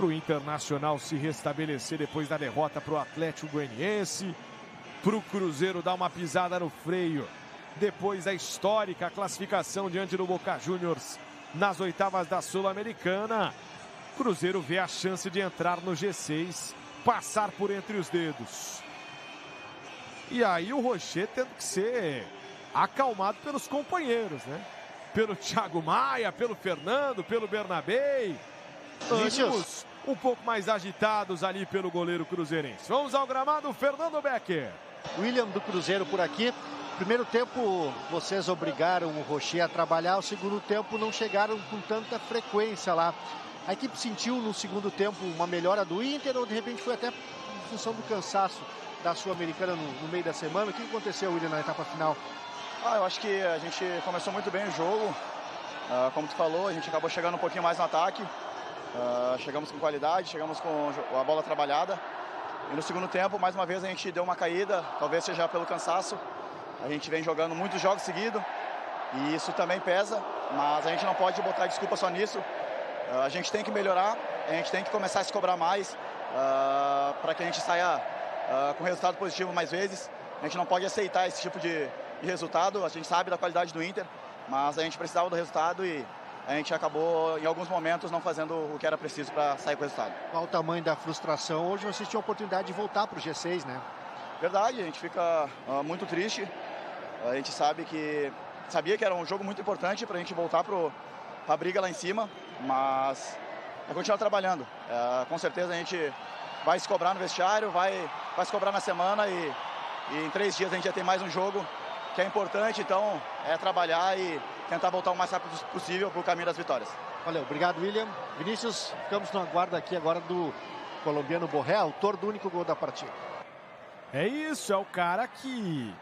para o Internacional se restabelecer depois da derrota para o Atlético Goianiense, para o Cruzeiro dar uma pisada no freio, depois da histórica classificação diante do Boca Juniors nas oitavas da Sul-Americana. Cruzeiro vê a chance de entrar no G6, passar por entre os dedos. E aí o Rocher tendo que ser acalmado pelos companheiros, né? Pelo Thiago Maia, pelo Fernando, pelo Bernabei. Ânimos um pouco mais agitados ali pelo goleiro cruzeirense. Vamos ao gramado, Fernando Becker. William do Cruzeiro por aqui. Primeiro tempo, vocês obrigaram o Rocher a trabalhar. O segundo tempo, não chegaram com tanta frequência lá. A equipe sentiu no segundo tempo uma melhora do Inter ou de repente foi até em função do cansaço da Sul-Americana no, no, meio da semana? O que aconteceu, William, na etapa final? Ah, eu acho que a gente começou muito bem o jogo. Ah, como tu falou, a gente acabou chegando um pouquinho mais no ataque. Uh, chegamos com qualidade, chegamos com a bola trabalhada. E no segundo tempo, mais uma vez, a gente deu uma caída, talvez seja pelo cansaço. A gente vem jogando muitos jogos seguidos e isso também pesa, mas a gente não pode botar desculpa só nisso. Uh, a gente tem que melhorar, a gente tem que começar a se cobrar mais uh, ah, para que a gente saia com resultado positivo mais vezes. A gente não pode aceitar esse tipo de, de resultado, a gente sabe da qualidade do Inter, mas a gente precisava do resultado e a gente acabou, em alguns momentos, não fazendo o que era preciso para sair com o resultado. Qual o tamanho da frustração? Hoje vocês tinham a oportunidade de voltar para o G6, né? Verdade, a gente fica uh, muito triste. A gente sabe que sabia que era um jogo muito importante para a gente voltar para a briga lá em cima, mas é continuar trabalhando. Uh, com certeza a gente vai se cobrar no vestiário, vai, vai se cobrar na semana e, e em três dias a gente já tem mais um jogo que é importante, então é trabalhar e tentar voltar o mais rápido possível para o caminho das vitórias. Valeu, obrigado, William. Vinícius, ficamos no aguardo aqui agora do colombiano Borré, autor do único gol da partida. É isso, é o cara que,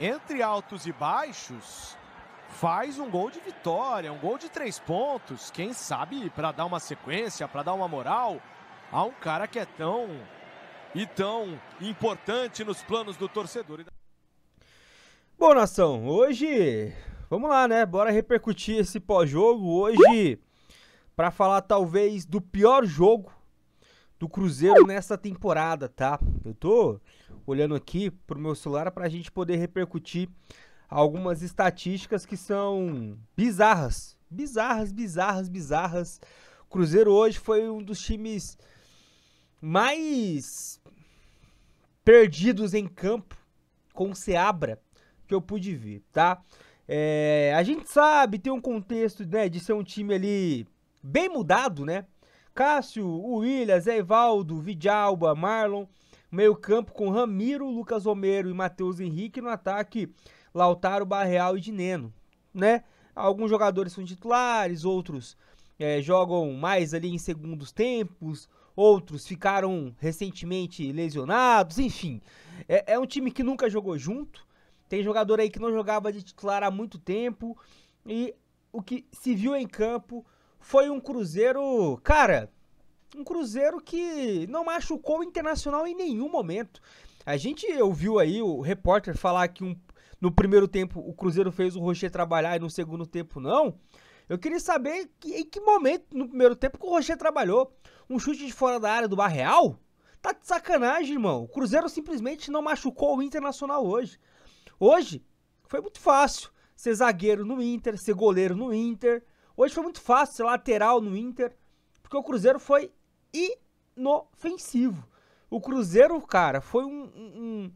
entre altos e baixos, faz um gol de vitória, um gol de três pontos. Quem sabe para dar uma sequência, para dar uma moral a um cara que é tão e tão importante nos planos do torcedor. Bom, nação, hoje vamos lá, né? Bora repercutir esse pós-jogo hoje para falar talvez do pior jogo do Cruzeiro nessa temporada, tá? Eu tô olhando aqui pro meu celular para a gente poder repercutir algumas estatísticas que são bizarras, bizarras, bizarras, bizarras. Cruzeiro hoje foi um dos times mais perdidos em campo com o Seabra que eu pude ver, tá? É, a gente sabe, tem um contexto né, de ser um time ali bem mudado, né? Cássio, Williams, Zé Ivaldo, Vidalba, Marlon, meio campo com Ramiro, Lucas Romero e Matheus Henrique no ataque, Lautaro, Barreal e Dineno, né? Alguns jogadores são titulares, outros é, jogam mais ali em segundos tempos, outros ficaram recentemente lesionados, enfim. É, é um time que nunca jogou junto, tem jogador aí que não jogava de titular há muito tempo. E o que se viu em campo foi um Cruzeiro, cara, um Cruzeiro que não machucou o Internacional em nenhum momento. A gente ouviu aí o repórter falar que um, no primeiro tempo o Cruzeiro fez o Rocher trabalhar e no segundo tempo não. Eu queria saber que, em que momento no primeiro tempo que o Rocher trabalhou. Um chute de fora da área do Barreal? Tá de sacanagem, irmão. O Cruzeiro simplesmente não machucou o Internacional hoje. Hoje foi muito fácil ser zagueiro no Inter, ser goleiro no Inter. Hoje foi muito fácil ser lateral no Inter, porque o Cruzeiro foi inofensivo. O Cruzeiro, cara, foi um, um,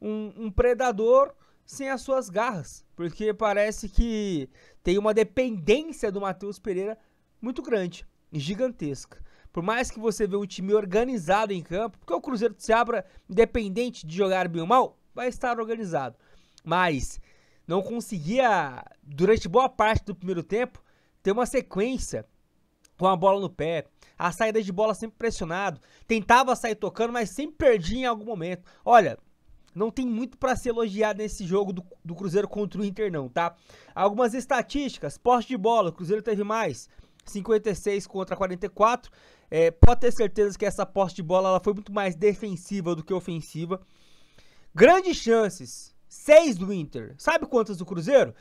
um, um predador sem as suas garras, porque parece que tem uma dependência do Matheus Pereira muito grande, gigantesca. Por mais que você vê um time organizado em campo, porque o Cruzeiro se abra, independente de jogar bem ou mal, vai estar organizado mas não conseguia, durante boa parte do primeiro tempo, ter uma sequência com a bola no pé. A saída de bola sempre pressionado. Tentava sair tocando, mas sempre perdia em algum momento. Olha, não tem muito para se elogiar nesse jogo do, do, Cruzeiro contra o Inter, não, tá? Algumas estatísticas: poste de bola, o Cruzeiro teve mais. 56 contra 44. É, pode ter certeza que essa posse de bola ela foi muito mais defensiva do que ofensiva. Grandes chances. Seis do Inter. Sabe quantas do Cruzeiro?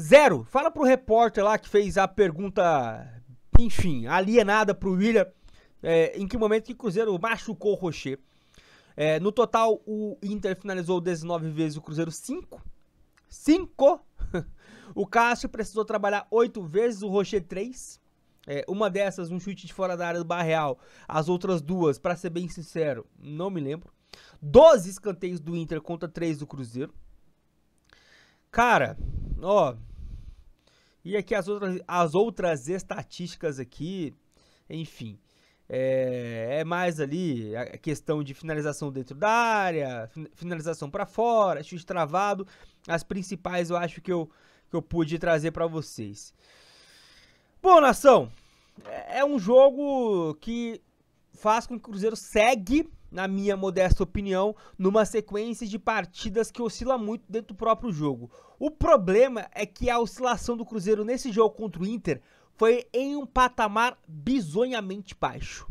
Zero. Fala pro repórter lá que fez a pergunta, enfim, alienada pro William, é, em que momento que o Cruzeiro machucou o Rocher. É, no total, o Inter finalizou 19 vezes, o Cruzeiro 5. 5! o Cássio precisou trabalhar 8 vezes, o Rocher 3. É, uma dessas, um chute de fora da área do Barreal. As outras duas, para ser bem sincero, não me lembro. 12 escanteios do Inter contra 3 do Cruzeiro. Cara, ó. E aqui as outras, as outras estatísticas aqui. Enfim. É, é mais ali a questão de finalização dentro da área, finalização para fora, chute travado. As principais eu acho que eu, que eu pude trazer para vocês. Bom, nação, é, é um jogo que faz com que o Cruzeiro segue na minha modesta opinião, numa sequência de partidas que oscila muito dentro do próprio jogo. O problema é que a oscilação do Cruzeiro nesse jogo contra o Inter foi em um patamar bizonhamente baixo.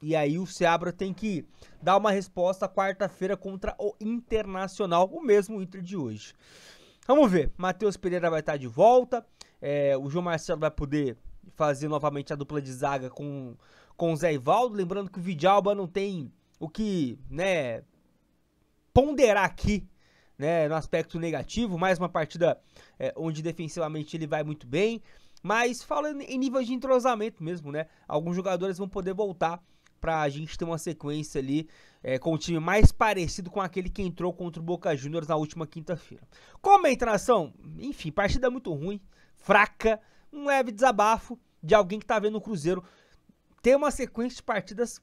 E aí o Seabra tem que dar uma resposta quarta-feira contra o Internacional, o mesmo Inter de hoje. Vamos ver, Matheus Pereira vai estar de volta, é, o João Marcelo vai poder fazer novamente a dupla de zaga com, com o Zé Ivaldo, lembrando que o Vidalba não tem o que, né, ponderar aqui, né, no aspecto negativo, mais uma partida é, onde defensivamente ele vai muito bem, mas falando em nível de entrosamento mesmo, né, alguns jogadores vão poder voltar para a gente ter uma sequência ali é, com o time mais parecido com aquele que entrou contra o Boca Juniors na última quinta-feira. Comenta, nação! Enfim, partida muito ruim, fraca, um leve desabafo de alguém que está vendo o Cruzeiro ter uma sequência de partidas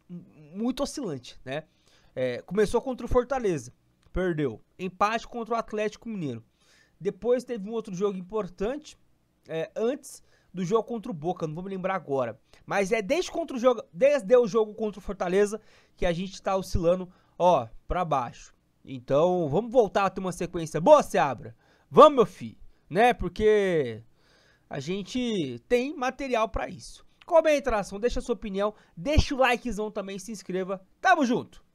muito oscilante, né? É, começou contra o Fortaleza, perdeu. Empate contra o Atlético Mineiro. Depois teve um outro jogo importante, é, antes do jogo contra o Boca, não vou me lembrar agora. Mas é desde, contra o jogo, desde o jogo contra o Fortaleza que a gente tá oscilando, ó, pra baixo. Então, vamos voltar a ter uma sequência boa, Seabra? Vamos, meu filho, né? Porque a gente tem material para isso comenta na ação, deixa a sua opinião, deixa o likezão também, se inscreva. Tamo junto!